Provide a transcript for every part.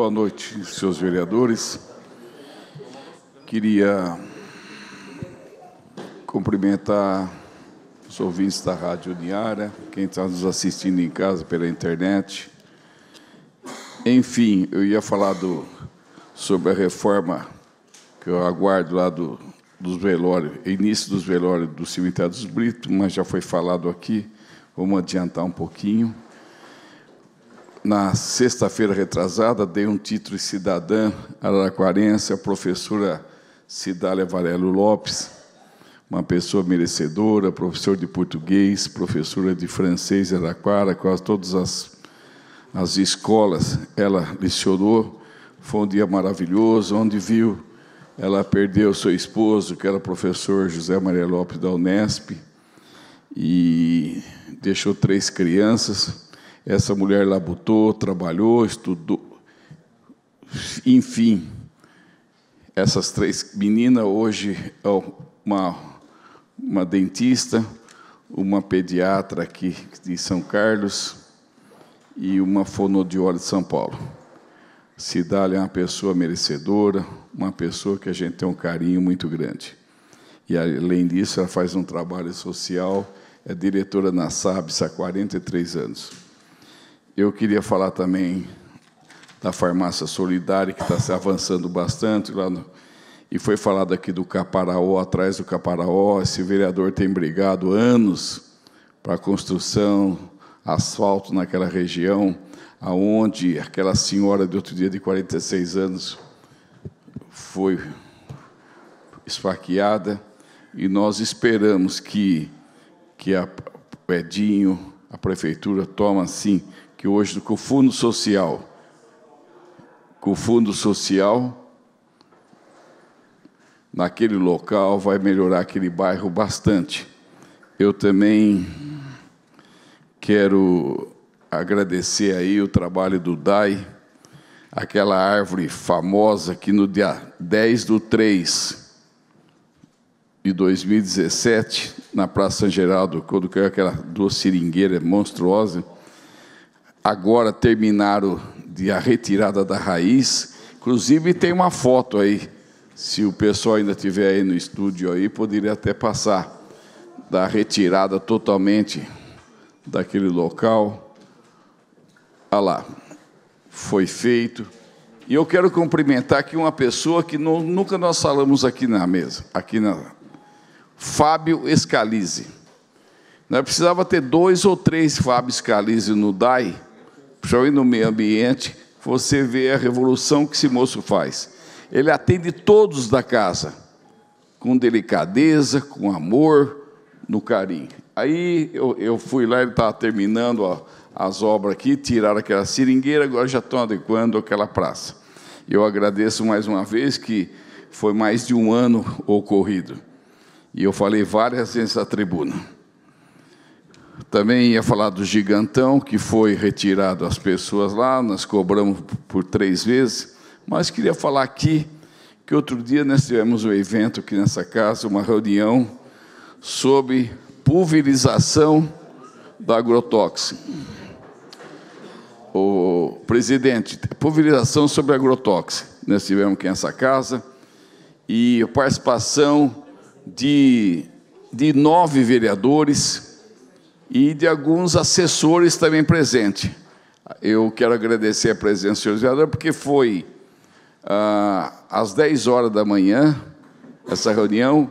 Boa noite, seus vereadores. Queria cumprimentar os ouvintes da Rádio Diária, quem está nos assistindo em casa pela internet. Enfim, eu ia falar do, sobre a reforma que eu aguardo lá do, dos velórios, início dos velórios do cemitério dos Brito, mas já foi falado aqui, vamos adiantar um pouquinho na sexta-feira retrasada, dei um título de cidadã araraquarense à professora Cidália Varelo Lopes, uma pessoa merecedora, professor de português, professora de francês em Araraquara, quase todas as, as escolas ela lecionou. Foi um dia maravilhoso, onde viu, ela perdeu seu esposo, que era professor José Maria Lopes da Unesp, e deixou três crianças essa mulher labutou, trabalhou, estudou. Enfim, essas três meninas hoje é uma uma dentista, uma pediatra aqui de São Carlos e uma fonodióloga de São Paulo. Cidália é uma pessoa merecedora, uma pessoa que a gente tem um carinho muito grande. E, além disso, ela faz um trabalho social, é diretora na SABS há 43 anos. Eu queria falar também da farmácia solidária, que está se avançando bastante lá no, e foi falado aqui do Caparaó, atrás do Caparaó, esse vereador tem brigado anos para a construção, asfalto naquela região, aonde aquela senhora de outro dia de 46 anos foi esfaqueada, e nós esperamos que, que a Edinho, a prefeitura, toma, assim, que hoje com o Fundo Social, com o Fundo Social, naquele local vai melhorar aquele bairro bastante. Eu também quero agradecer aí o trabalho do DAI, aquela árvore famosa que no dia 10 do 3 de 2017, na Praça São Geraldo, quando caiu aquela duas seringueiras monstruosa, agora terminaram de a retirada da raiz. Inclusive tem uma foto aí, se o pessoal ainda tiver aí no estúdio aí, poderia até passar da retirada totalmente daquele local. Olha lá, foi feito. E eu quero cumprimentar aqui uma pessoa que não, nunca nós falamos aqui na mesa, aqui na Fábio Escalise. Nós precisava ter dois ou três Fábio Escalise no DAI principalmente no meio ambiente, você vê a revolução que esse moço faz. Ele atende todos da casa, com delicadeza, com amor, no carinho. Aí eu, eu fui lá, ele estava terminando as obras aqui, tiraram aquela seringueira, agora já estão adequando aquela praça. Eu agradeço mais uma vez que foi mais de um ano ocorrido. E eu falei várias vezes na tribuna. Também ia falar do gigantão, que foi retirado às pessoas lá, nós cobramos por três vezes, mas queria falar aqui que outro dia nós tivemos um evento aqui nessa casa, uma reunião sobre pulverização da agrotóxico. O presidente, pulverização sobre agrotóxico. Nós tivemos aqui nessa casa e participação de, de nove vereadores, e de alguns assessores também presentes. Eu quero agradecer a presença do senhor vereador, porque foi ah, às 10 horas da manhã essa reunião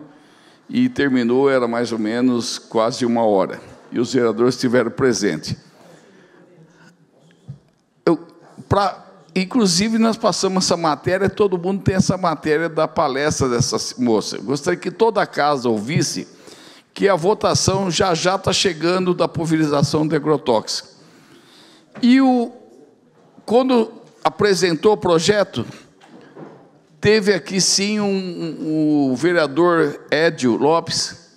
e terminou, era mais ou menos quase uma hora. E os vereadores estiveram presentes. Eu, pra, inclusive, nós passamos essa matéria, todo mundo tem essa matéria da palestra dessa moça. Eu gostaria que toda a casa ouvisse que a votação já já está chegando da pulverização de agrotóxico. E o, quando apresentou o projeto, teve aqui sim um, um, o vereador Edio Lopes,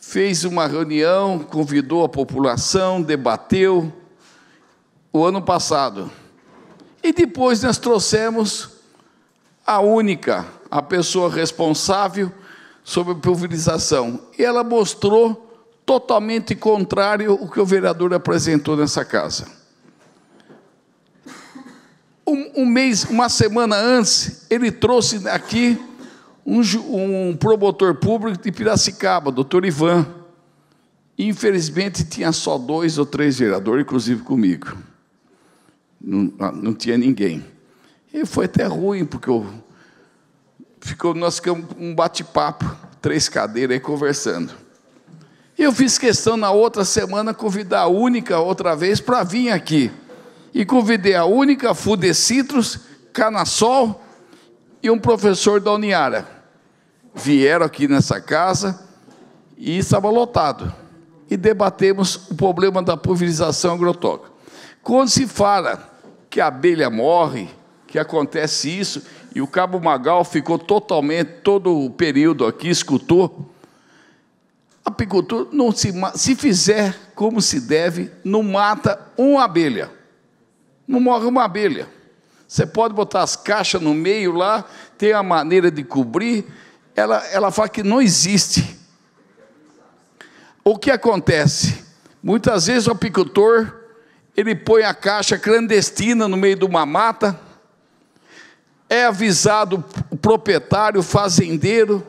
fez uma reunião, convidou a população, debateu o ano passado. E depois nós trouxemos a única, a pessoa responsável sobre a pulverização. E ela mostrou totalmente contrário o que o vereador apresentou nessa casa. Um, um mês, uma semana antes, ele trouxe aqui um, um promotor público de Piracicaba, doutor Ivan. Infelizmente, tinha só dois ou três vereadores, inclusive comigo. Não, não tinha ninguém. E foi até ruim, porque o ficou, nós ficamos um bate-papo, três cadeiras aí conversando. E eu fiz questão na outra semana convidar a única outra vez para vir aqui. E convidei a única, Fudecitrus, Canassol e um professor da Uniara. Vieram aqui nessa casa e estava lotado. E debatemos o problema da pulverização agrotóxica. Quando se fala que a abelha morre, que acontece isso, e o Cabo Magal ficou totalmente, todo o período aqui, escutou. Apicultor, não se, se fizer como se deve, não mata uma abelha. Não morre uma abelha. Você pode botar as caixas no meio lá, tem a maneira de cobrir, ela, ela fala que não existe. O que acontece? Muitas vezes o apicultor, ele põe a caixa clandestina no meio de uma mata, é avisado o proprietário, o fazendeiro,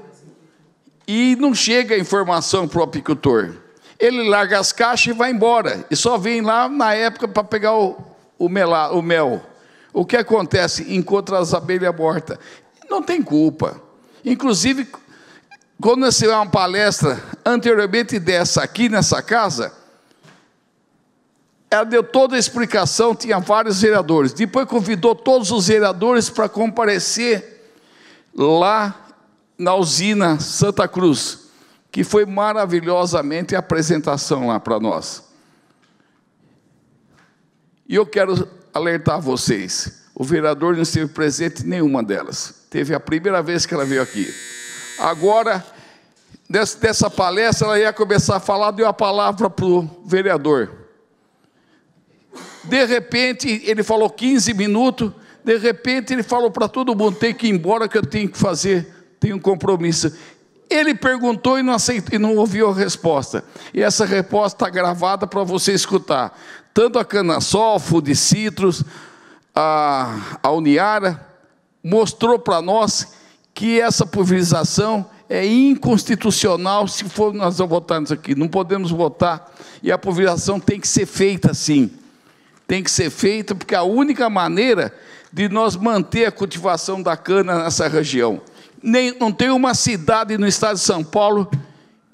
e não chega a informação para o apicultor. Ele larga as caixas e vai embora, e só vem lá na época para pegar o, o, melá, o mel. O que acontece? Encontra as abelhas mortas. Não tem culpa. Inclusive, quando eu uma palestra anteriormente dessa aqui nessa casa, ela deu toda a explicação, tinha vários vereadores. Depois convidou todos os vereadores para comparecer lá na usina Santa Cruz, que foi maravilhosamente a apresentação lá para nós. E eu quero alertar vocês: o vereador não esteve presente em nenhuma delas. Teve a primeira vez que ela veio aqui. Agora, dessa palestra, ela ia começar a falar, deu a palavra para o vereador. De repente, ele falou 15 minutos. De repente, ele falou para todo mundo: tem que ir embora, que eu tenho que fazer, tenho um compromisso. Ele perguntou e não, aceitou, e não ouviu a resposta. E essa resposta está gravada para você escutar. Tanto a Canassol, Fudicitros, a, a Uniara, mostrou para nós que essa pulverização é inconstitucional se for nós votarmos aqui. Não podemos votar. E a pulverização tem que ser feita assim tem que ser feita, porque a única maneira de nós manter a cultivação da cana nessa região. Nem, não tem uma cidade no estado de São Paulo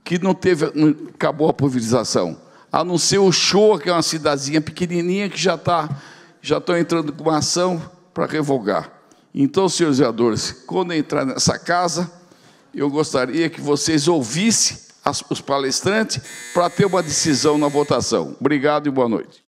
que não teve, não, acabou a pulverização. A não ser o Shoa, que é uma cidadezinha pequenininha que já está já entrando com uma ação para revogar. Então, senhores vereadores, quando entrar nessa casa, eu gostaria que vocês ouvissem as, os palestrantes para ter uma decisão na votação. Obrigado e boa noite.